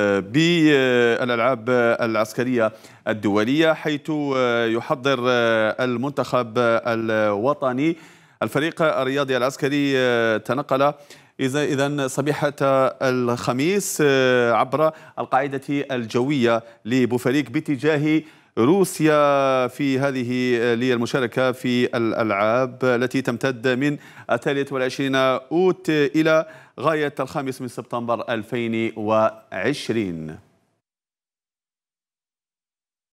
بالألعاب آه، العسكرية الدولية حيث آه، يحضر آه، المنتخب الوطني الفريق الرياضي العسكري تنقل إذا إذا صبيحة الخميس عبر القاعدة الجوية لبوفريك باتجاه روسيا في هذه للمشاركة في الألعاب التي تمتد من 23 أوت إلى غاية الخامس من سبتمبر 2020